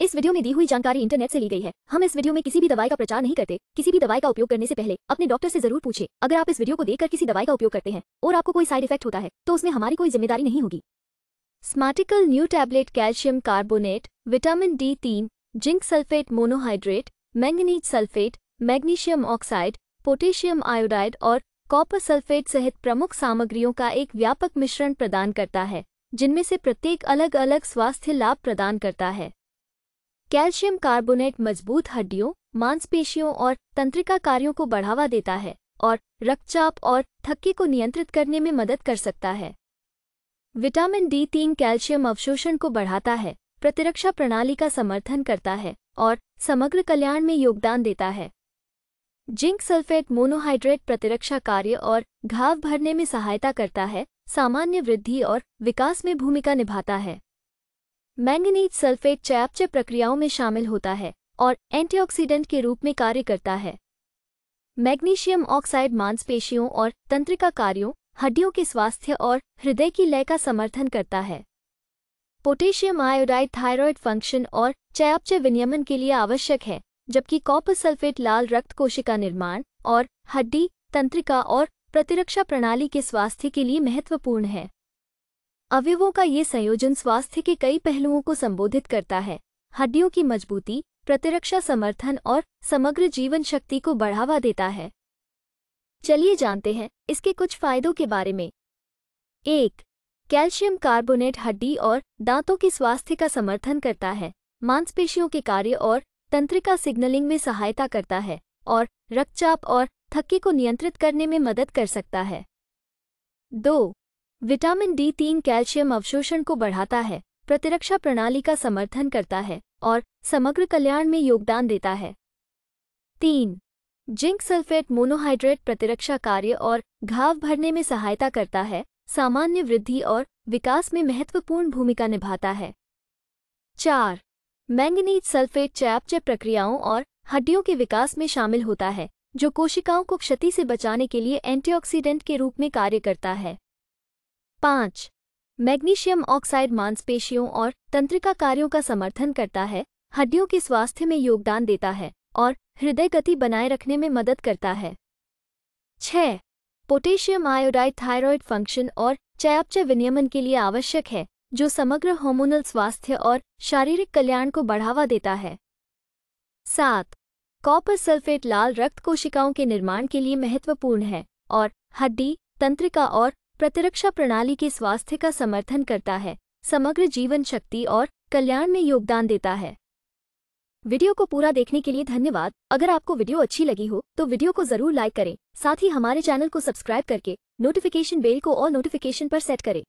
इस वीडियो में दी हुई जानकारी इंटरनेट से ली गई है हम इस वीडियो में किसी भी दवाई का प्रचार नहीं करते किसी भी दवाई का उपयोग करने से पहले अपने डॉक्टर से जरूर पूछे अगर आप इस वीडियो को देखकर किसी दवाई का उपयोग करते हैं और आपको कोई साइड इफेक्ट होता है तो उसमें हमारी कोई जिम्मेदारी नहीं होगी Smarticle new tablet calcium carbonate vitamin D तीन zinc sulphate monohydrate manganese sulphate magnesium oxide potassium iodide और कॉपर सल्फेट सहित प्रमुख सामग्रियों का एक व्यापक मिश्रण प्रदान करता है जिनमें से प्रत्येक अलग अलग स्वास्थ्य लाभ प्रदान करता है कैल्शियम कार्बोनेट मजबूत हड्डियों मांसपेशियों और तंत्रिका कार्यों को बढ़ावा देता है और रक्तचाप और थक्के को नियंत्रित करने में मदद कर सकता है विटामिन डी तीन कैल्शियम अवशोषण को बढ़ाता है प्रतिरक्षा प्रणाली का समर्थन करता है और समग्र कल्याण में योगदान देता है जिंक सल्फेट मोनोहाइड्रेट प्रतिरक्षा कार्य और घाव भरने में सहायता करता है सामान्य वृद्धि और विकास में भूमिका निभाता है मैंगनीज सल्फेट चयापचय प्रक्रियाओं में शामिल होता है और एंटीऑक्सीडेंट के रूप में कार्य करता है मैग्नीशियम ऑक्साइड मांसपेशियों और तंत्रिका कार्यों हड्डियों के स्वास्थ्य और हृदय की लय का समर्थन करता है पोटेशियम आयोडाइड थायरॉयड फंक्शन और चयापचय विनियमन के लिए आवश्यक है जबकि कॉपर सल्फेट लाल रक्त कोशिका निर्माण और हड्डी तंत्रिका और प्रतिरक्षा प्रणाली के स्वास्थ्य के लिए महत्वपूर्ण है अवयवों का ये संयोजन स्वास्थ्य के कई पहलुओं को संबोधित करता है हड्डियों की मजबूती प्रतिरक्षा समर्थन और समग्र जीवन शक्ति को बढ़ावा देता है चलिए जानते हैं इसके कुछ फायदों के बारे में एक कैल्शियम कार्बोनेट हड्डी और दांतों के स्वास्थ्य का समर्थन करता है मांसपेशियों के कार्य और तंत्रिका सिग्नलिंग में सहायता करता है और रक्तचाप और थक्के को नियंत्रित करने में मदद कर सकता है दो विटामिन डी तीन कैल्शियम अवशोषण को बढ़ाता है प्रतिरक्षा प्रणाली का समर्थन करता है और समग्र कल्याण में योगदान देता है तीन जिंक सल्फेट मोनोहाइड्रेट प्रतिरक्षा कार्य और घाव भरने में सहायता करता है सामान्य वृद्धि और विकास में महत्वपूर्ण भूमिका निभाता है चार मैंगनीज सल्फेट चयापचय प्रक्रियाओं और हड्डियों के विकास में शामिल होता है जो कोशिकाओं को क्षति से बचाने के लिए एंटीऑक्सीडेंट के रूप में कार्य करता है पाँच मैग्नीशियम ऑक्साइड मांसपेशियों और तंत्रिका कार्यों का समर्थन करता है हड्डियों के स्वास्थ्य में योगदान देता है और हृदय गति बनाए रखने में मदद करता है छ पोटेशियम आयोडाइड थायरॉयड फंक्शन और चयापचय विनियमन के लिए आवश्यक है जो समग्र हॉर्मोनल स्वास्थ्य और शारीरिक कल्याण को बढ़ावा देता है सात कॉपर सल्फेट लाल रक्त कोशिकाओं के निर्माण के लिए महत्वपूर्ण है और हड्डी तंत्रिका और प्रतिरक्षा प्रणाली के स्वास्थ्य का समर्थन करता है समग्र जीवन शक्ति और कल्याण में योगदान देता है वीडियो को पूरा देखने के लिए धन्यवाद अगर आपको वीडियो अच्छी लगी हो तो वीडियो को जरूर लाइक करें साथ ही हमारे चैनल को सब्सक्राइब करके नोटिफिकेशन बेल को और नोटिफिकेशन पर सेट करें